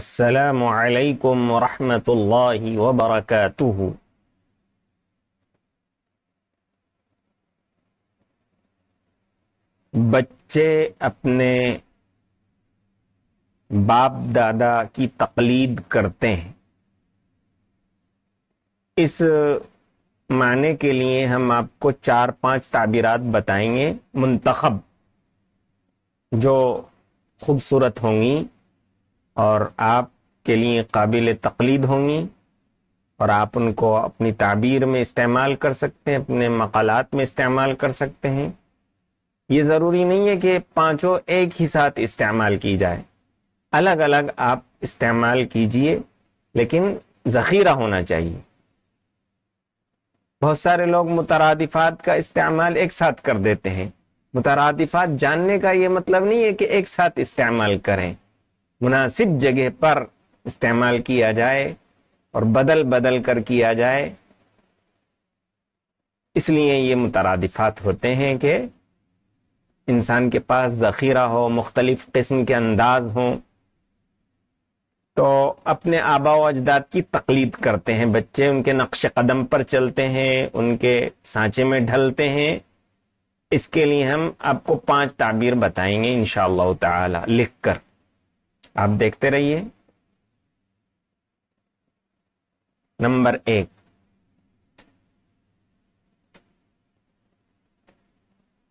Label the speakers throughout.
Speaker 1: السلام عليكم ورحمة الله وبركاته बच्चे अपने बाप दादा की तकलीद करते हैं इस माने के लिए हम आपको चार पांच ताबीरात बताएंगे मुंतखब जो खूबसूरत होंगी और आप के लिए काबिल तकलीद होंगी और आप उनको अपनी ताबीर में इस्तेमाल कर सकते हैं अपने मकालत में इस्तेमाल कर सकते हैं ये ज़रूरी नहीं है कि पांचों एक ही साथ इस्तेमाल की जाए अलग अलग आप इस्तेमाल कीजिए लेकिन ज़ख़ीरा होना चाहिए बहुत सारे लोग मुतरदफात का इस्तेमाल एक साथ कर देते हैं मुतरदफात जानने का ये मतलब नहीं है कि एक साथ इस्तेमाल करें मुनासिब जगह पर इस्तेमाल किया जाए और बदल बदल कर किया जाए इसलिए ये मुतरदफात होते हैं कि इंसान के पास ज़ख़ीरा हो मुख्तलिफ़ किस्म के अंदाज हों तो अपने आबा व अजदाद की तकलीद करते हैं बच्चे उनके नक्श कदम पर चलते हैं उनके सांचे में ढलते हैं इसके लिए हम आपको पांच ताबीर बताएंगे इन ताला लिख कर आप देखते रहिए नंबर एक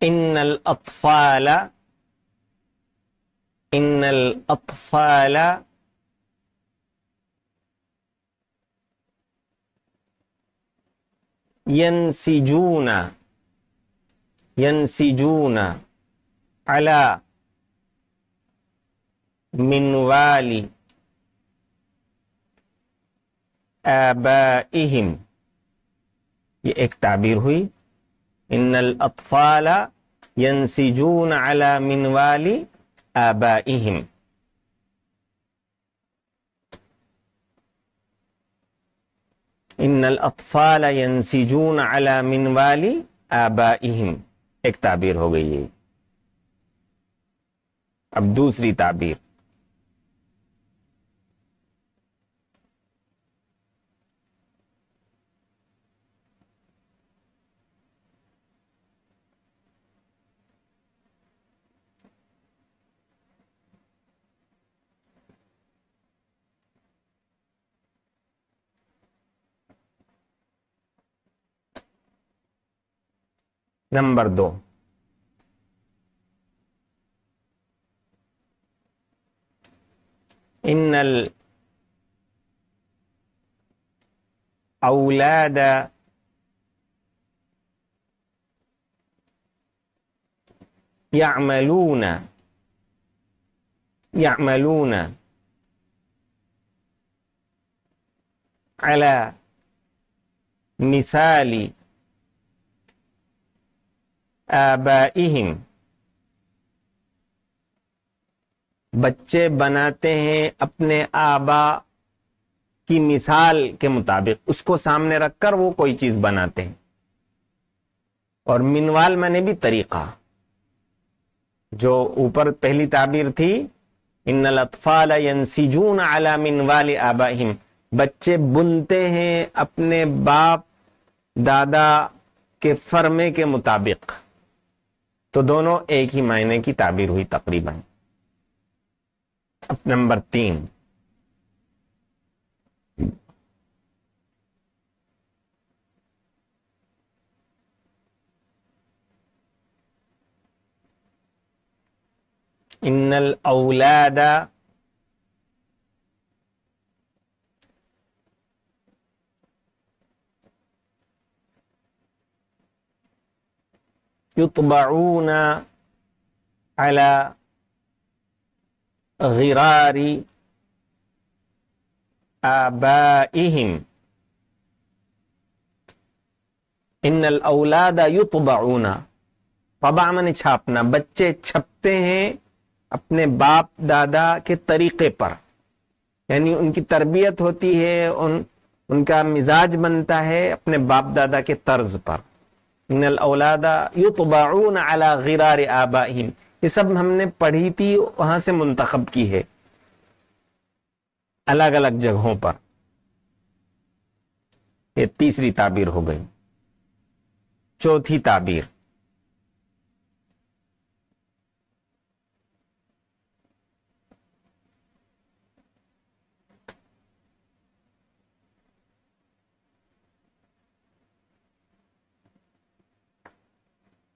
Speaker 1: इन इन अतफाला इन्नल जूना यनसिजूना जूना अला من والي آبائهم یہ ایک تعبیر ہوئی ان الاطفال ينسجون على من والي آبائهم ان الاطفال ينسجون على من والي آبائهم ایک تعبیر ہو گئی اب دوسری تعبیر نمبر دو إن الأولاد يعملون يعملون على مثال आबाइहिम बच्चे बनाते हैं अपने आबा की मिसाल के मुताबिक उसको सामने रखकर वो कोई चीज बनाते हैं और मिनवाल मैंने भी तरीका जो ऊपर पहली ताबीर थी इन लतफाल यंसिजून अला मिनवाल आबाहिम बच्चे बुनते हैं अपने बाप दादा के फरमे के मुताबिक तो दोनों एक ही मायने की ताबीर हुई तकरीबन अब नंबर तीन इन्नल औलादा युतबाऊना अला गिरारी आबाइहिम इन्नल औलादा युतबाऊना तबा मन छापना बच्चे छपते हैं अपने बाप दादा के तरीके पर यानी उनकी तरबियत होती है उन उनका मिजाज बनता है अपने बाप दादा के तर्ज पर आबाहिम ये सब हमने पढ़ी थी वहां से मुंतखब की है अलग अलग जगहों पर यह तीसरी ताबीर हो गई चौथी ताबीर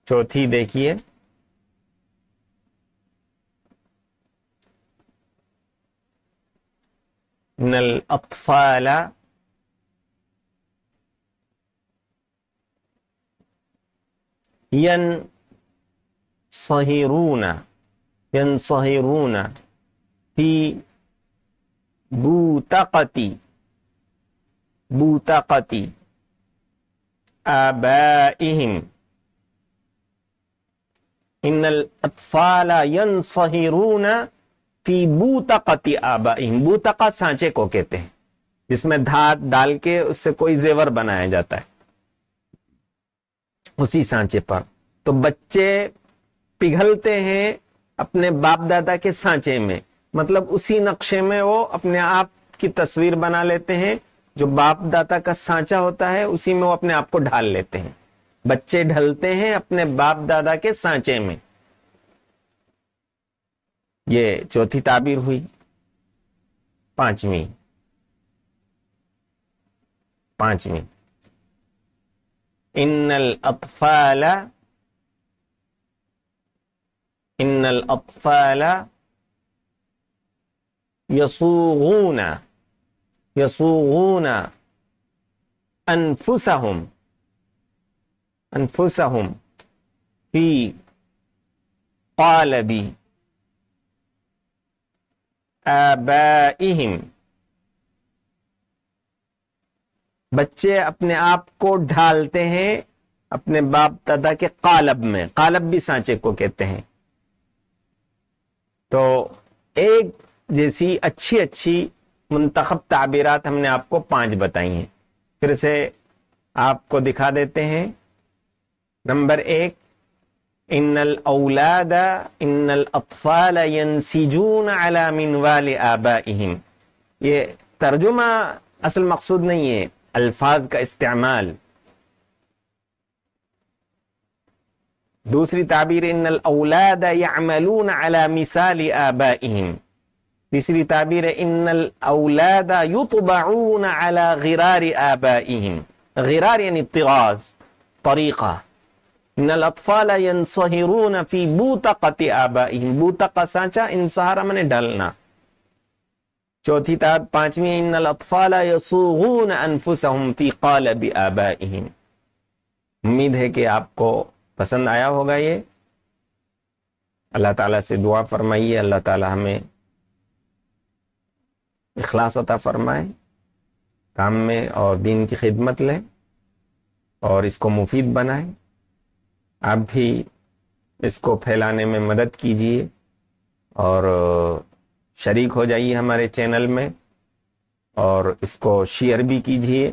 Speaker 1: चौथी देखिए ان الاطفال ين صهرون ينصهرون في بوتقة بوتقة آبائهم इन्नल अतफाला सांचे को कहते हैं जिसमें धात डाल के उससे कोई जेवर बनाया जाता है उसी सांचे पर तो बच्चे पिघलते हैं अपने बाप दादा के सांचे में मतलब उसी नक्शे में वो अपने आप की तस्वीर बना लेते हैं जो बाप दादा का सांचा होता है उसी में वो अपने आप को ढाल लेते हैं बच्चे ढलते हैं अपने बाप दादा के सांचे में ये चौथी ताबीर हुई पांचवी पांचवी इन्नल अतफाला इन्नल अतफाला यसूगूना यसूगूना अनफुसहुम أنفسهم في قالب آبائهم बच्चे अपने आप को ढालते हैं अपने बाप दादा के कालब में कालब भी सांचे को कहते हैं तो एक जैसी अच्छी अच्छी मुंतखब ताबीरات हमने आपको पांच बताई हैं फिर से आपको दिखा देते हैं نمبر ایک ان الاولاد ان الاطفال ينسجون على منوال آبائهم یہ ترجمہ اصل مقصود نہیں ہے الفاظ کا استعمال دوسری تعبیر ان الاولاد يعملون على مثال آبائهم تیسری تعبیر ان الاولاد يطبعون على غرار آبائهم غرار یعنی طراز طریقہ मैंने डालना चौथी ताब पांचवी उम्मीद है कि आपको पसंद आया होगा ये अल्लाह ताला से दुआ फरमाइए अल्लाह ताला हमें इखलास अता फरमाए काम में और दीन की खिदमत लें और इसको मुफीद बनाए आप भी इसको फैलाने में मदद कीजिए और शरीक हो जाइए हमारे चैनल में और इसको शेयर भी कीजिए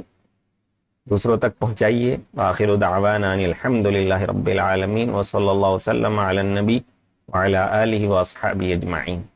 Speaker 1: दूसरों तक पहुँचाइए आखिर दावाना रबालमीन वसलम नबी वाला अजमाइन